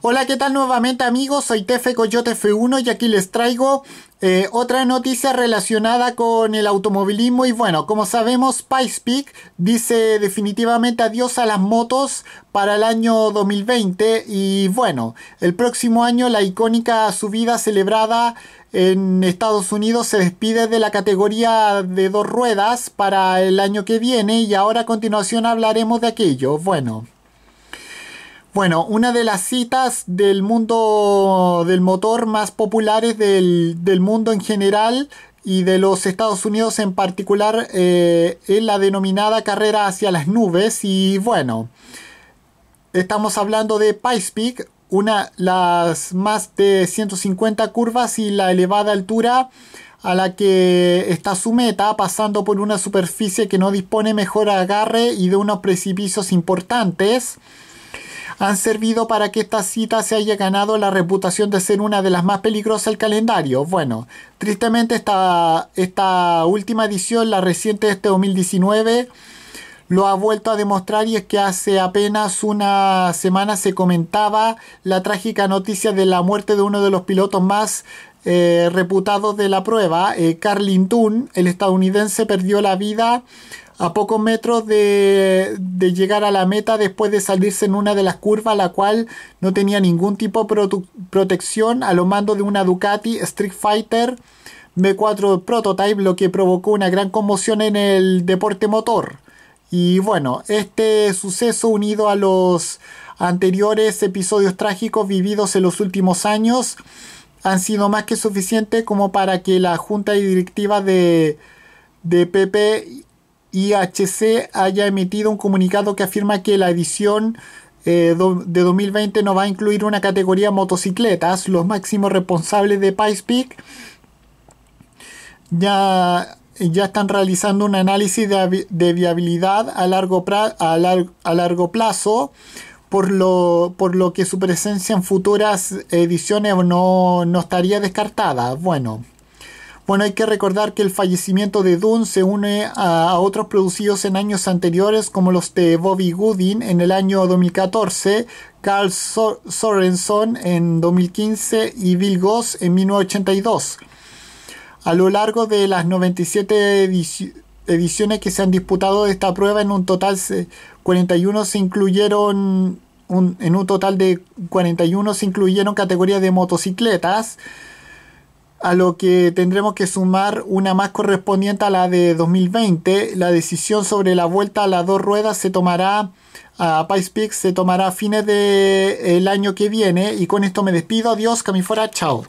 Hola, ¿qué tal nuevamente amigos? Soy Tefe Coyote F1 y aquí les traigo eh, otra noticia relacionada con el automovilismo y bueno, como sabemos, Spice Peak dice definitivamente adiós a las motos para el año 2020 y bueno, el próximo año la icónica subida celebrada en Estados Unidos se despide de la categoría de dos ruedas para el año que viene y ahora a continuación hablaremos de aquello. Bueno. Bueno, una de las citas del mundo del motor más populares del, mundo en general y de los Estados Unidos en particular eh, es la denominada carrera hacia las nubes y bueno, estamos hablando de Pikes Peak, una las más de 150 curvas y la elevada altura a la que está su meta, pasando por una superficie que no dispone mejor agarre y de unos precipicios importantes han servido para que esta cita se haya ganado la reputación de ser una de las más peligrosas del calendario. Bueno, tristemente esta, esta última edición, la reciente de este 2019, lo ha vuelto a demostrar y es que hace apenas una semana se comentaba la trágica noticia de la muerte de uno de los pilotos más eh, reputados de la prueba, eh, Carlin Toon, el estadounidense, perdió la vida a pocos metros de, de, llegar a la meta después de salirse en una de las curvas, la cual no tenía ningún tipo de protección a lo mando de una Ducati Street Fighter B4 Prototype, lo que provocó una gran conmoción en el deporte motor. Y bueno, este suceso unido a los anteriores episodios trágicos vividos en los últimos años han sido más que suficiente como para que la junta directiva de, de PP IHC haya emitido un comunicado que afirma que la edición eh, de 2020 no va a incluir una categoría motocicletas. Los máximos responsables de Pice Peak ya, ya están realizando un análisis de, viabilidad a largo, largo plazo. Por lo, que su presencia en futuras ediciones no, no estaría descartada. Bueno. Bueno, hay que recordar que el fallecimiento de Dunn se une a, otros producidos en años anteriores, como los de Bobby Goodin en el año 2014, Carl Sorenson en 2015 y Bill Goss en 1982. A lo largo de las 97 ediciones, que se han disputado de esta prueba en un total 41 se incluyeron en un total de 41 se incluyeron categorías de motocicletas a lo que tendremos que sumar una más correspondiente a la de 2020. La decisión sobre la vuelta a las dos ruedas se tomará a Pice Peak, se tomará a fines del año que viene. Y con esto me despido. Adiós, Camifora. Chao.